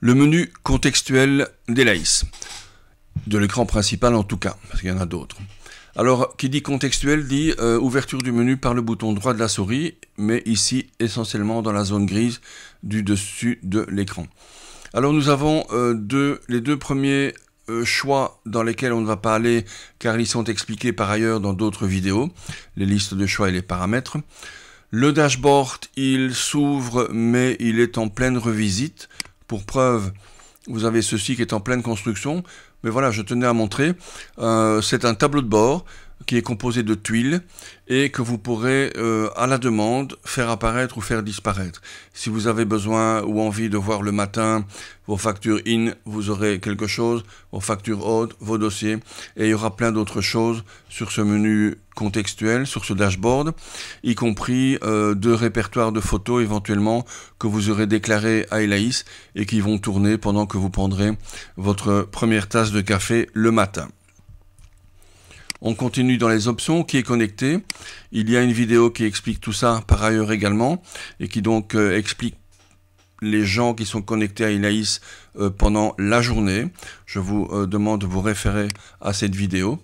le menu contextuel d'Elaïs. De l'écran principal en tout cas, parce qu'il y en a d'autres. Alors, qui dit contextuel dit euh, ouverture du menu par le bouton droit de la souris, mais ici essentiellement dans la zone grise du dessus de l'écran. Alors nous avons euh, les deux premiers euh, choix dans lesquels on ne va pas aller car ils sont expliqués par ailleurs dans d'autres vidéos, les listes de choix et les paramètres. Le dashboard, il s'ouvre mais il est en pleine revisite. Pour preuve, vous avez ceci qui est en pleine construction. Mais voilà, je tenais à montrer. Euh, c'est un tableau de bord qui est composé de tuiles et que vous pourrez euh, à la demande faire apparaître ou faire disparaître. Si vous avez besoin ou envie de voir le matin vos factures in, vous aurez quelque chose, vos factures out, vos dossiers et il y aura plein d'autres choses sur ce menu contextuel, sur ce dashboard, y compris euh, deux répertoires de photos éventuellement que vous aurez déclarés à Elaïs et qui vont tourner pendant que vous prendrez votre première tasse de café le matin. On continue dans les options qui est connecté. Il y a une vidéo qui explique tout ça par ailleurs également et qui donc euh, explique les gens qui sont connectés à Ilaïs euh, pendant la journée. Je vous euh, demande de vous référer à cette vidéo.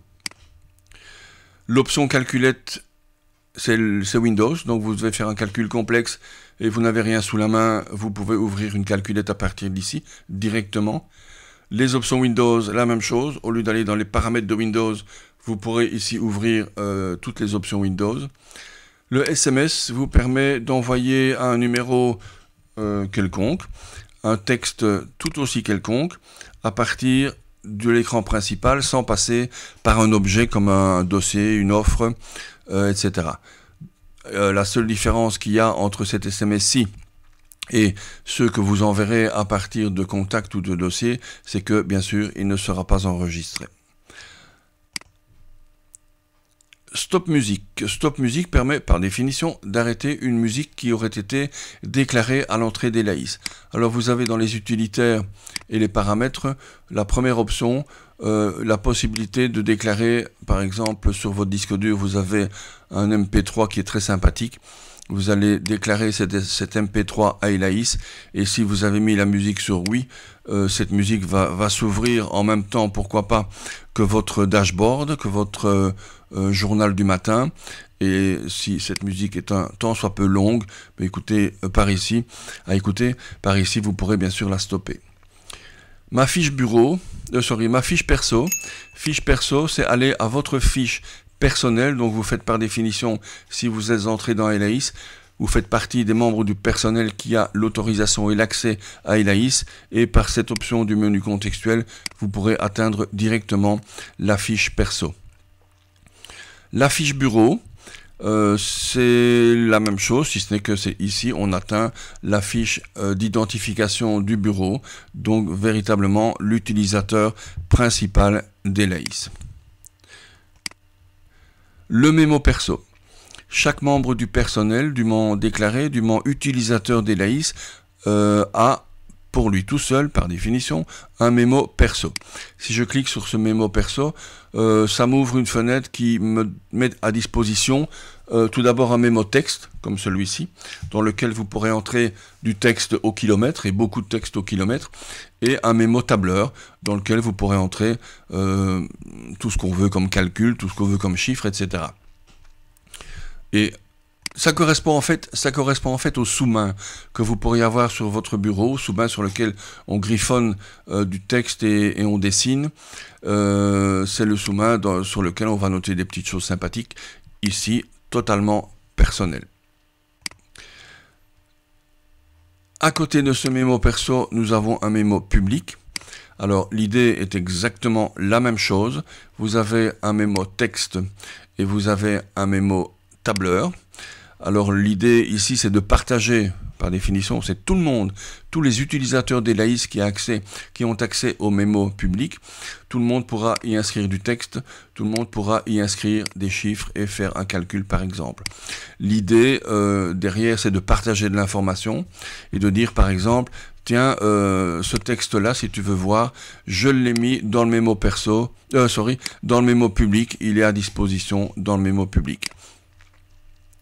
L'option calculette, c'est Windows, donc vous devez faire un calcul complexe et vous n'avez rien sous la main, vous pouvez ouvrir une calculette à partir d'ici directement. Les options Windows, la même chose. Au lieu d'aller dans les paramètres de Windows, vous pourrez ici ouvrir euh, toutes les options Windows. Le SMS vous permet d'envoyer un numéro euh, quelconque un texte tout aussi quelconque à partir de l'écran principal sans passer par un objet comme un dossier, une offre, euh, etc. la seule différence qu'il y a entre cet SMS-ci et ceux que vous enverrez à partir de contacts ou de dossiers, c'est que bien sûr, il ne sera pas enregistré. Stop musique. Stop musique permet par définition d'arrêter une musique qui aurait été déclarée à l'entrée des Alors vous avez dans les utilitaires et les paramètres la première option, euh, la possibilité de déclarer par exemple sur votre disque dur vous avez un MP3 qui est très sympathique. Vous allez déclarer cet, MP3 à Elaïs et si vous avez mis la musique sur oui, euh, cette musique va, s'ouvrir en même temps, pourquoi pas, que votre dashboard, que votre... Euh, euh, journal du matin. Et si cette musique est un temps soit peu longue, bah, écoutez euh, par ici, à écouter par ici, vous pourrez bien sûr la stopper. Ma fiche bureau, euh, sorry, ma fiche perso. Fiche perso, c'est aller à votre fiche personnelle. Donc vous faites par définition, si vous êtes entré dans Elaïs, vous faites partie des membres du personnel qui a l'autorisation et l'accès à Elaïs et par cette option du menu contextuel, vous pourrez atteindre directement la fiche perso. La fiche bureau, euh, c'est la même chose, si ce n'est que c'est ici, on atteint la fiche euh, d'identification du bureau, donc véritablement l'utilisateur principal d'Elaïs. Le mémo perso. Chaque membre du personnel du dûment déclaré, du dûment utilisateur d'Elaïs, euh, a lui tout seul, par définition, un mémo perso. Si je clique sur ce mémo perso, euh, ça m'ouvre une fenêtre qui me met à disposition euh, tout d'abord un mémo texte, comme celui-ci, dans lequel vous pourrez entrer du texte au kilomètre, et beaucoup de texte au kilomètre, et un mémo tableur, dans lequel vous pourrez entrer euh, tout ce qu'on veut comme calcul, tout ce qu'on veut comme chiffre, etc. Et ça correspond en fait, ça correspond en fait au sous-main que vous pourriez avoir sur votre bureau, sous-main sur lequel on griffonne euh, du texte et, on dessine. Euh, c'est le sous-main sur lequel on va noter des petites choses sympathiques. Ici, totalement personnelles. À côté de ce mémo perso, nous avons un mémo public. Alors l'idée est exactement la même chose. Vous avez un mémo texte et vous avez un mémo tableur. Alors l'idée ici, c'est de partager, par définition, c'est tout le monde, tous les utilisateurs d'Elaïs qui, qui ont accès au mémo public, tout le monde pourra y inscrire du texte, tout le monde pourra y inscrire des chiffres et faire un calcul par exemple. L'idée euh, derrière, c'est de partager de l'information et de dire par exemple, tiens, euh, ce texte-là, si tu veux voir, je l'ai mis dans le mémo perso, euh, sorry, dans le mémo public, il est à disposition dans le mémo public.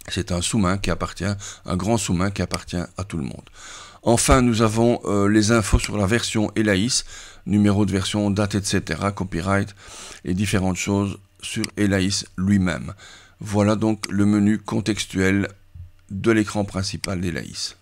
C'est un sous-main qui appartient, un grand sous-main qui appartient à tout le monde. Enfin, nous avons euh, les infos sur la version Elaïs, numéro de version, date, etc., copyright et différentes choses sur Elaïs lui-même. Voilà donc le menu contextuel de l'écran principal d'Elaïs.